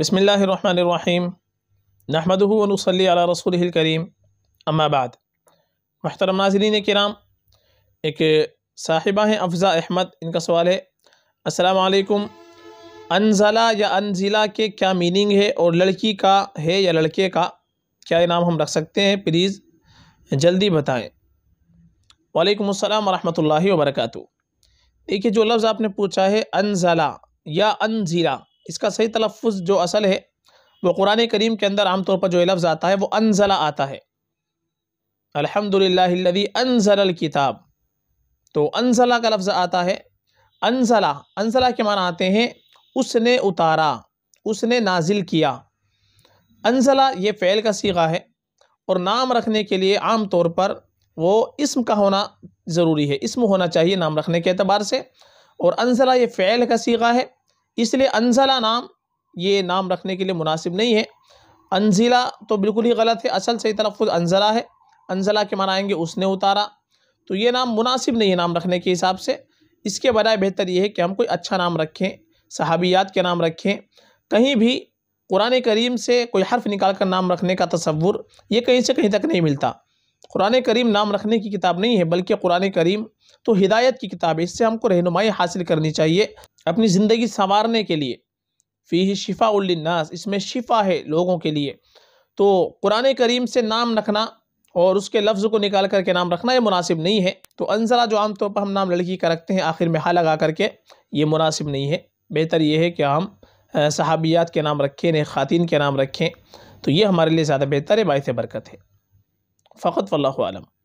बसमीम नहमदनसली रसूल करीम अम्माबाद महतरम नाजरीन कराम एक साहिबा हैं अफ़ज़ा अहमद इनका सवाल है असलकुम अनजला या अनजिला के क्या मीनिंग है और लड़की का है या लड़के का क्या नाम हम रख सकते हैं प्लीज़ जल्दी बताएँ वालेकुम अस्सलाम वरहमतुल्लाहि देखिए जो लफ्ज़ आपने पूछा है अनजला या अनजिला इसका सही तलफ़ जो असल है वो कुरान करीम के अंदर आमतौर पर जो लफ्ज़ आता है वो अनजला आता है अलहमदिल्लादी अनजल किताब तो अनजला का लफ्ज़ आता है अनजला अनजला के माना आते हैं उसने उतारा उसने नाजिल किया अनजला ये फ़ैल का सीगा है और नाम रखने के लिए आम तौर पर वो इसम का होना ज़रूरी है इसम होना चाहिए नाम रखने के अतबार से और अनजला ये फ़ैल का सीगा है इसलिए अनजला नाम ये नाम रखने के लिए मुनासिब नहीं है अनजिला तो बिल्कुल ही गलत है असल सही तरफ अनजला है अनजला के माना आएंगे उसने उतारा तो ये नाम मुनासिब नहीं है नाम रखने के हिसाब से इसके बजाय बेहतर ये है कि हम कोई अच्छा नाम रखें सहाबियात के नाम रखें कहीं भी कुरान करीम से कोई हर्फ निकाल कर नाम रखने का तस्वुर ये कहीं से कहीं तक नहीं मिलता कुरान करीम नाम रखने की किताब नहीं है बल्कि कुरान करीम तो हिदायत की किताब है इससे हमको रहनुमाई हासिल करनी चाहिए अपनी ज़िंदगी संवारने के लिए फ़ी शिफ़ा उल्नास इसमें शिफ़ा है लोगों के लिए तो कुरान करीम से नाम रखना और उसके लफ्ज़ को निकाल करके नाम रखना ये मुनासिब नहीं है तो अनसरा जो आमतौर पर हम नाम लड़की का रखते हैं आखिर में हा लगा करके ये मुनासिब नहीं है बेहतर ये है कि हम सहाबियात के नाम रखें नए ख़ातिन के नाम रखें तो ये हमारे लिए ज़्यादा बेहतर है बायस बरकत है फ़कत वल्लम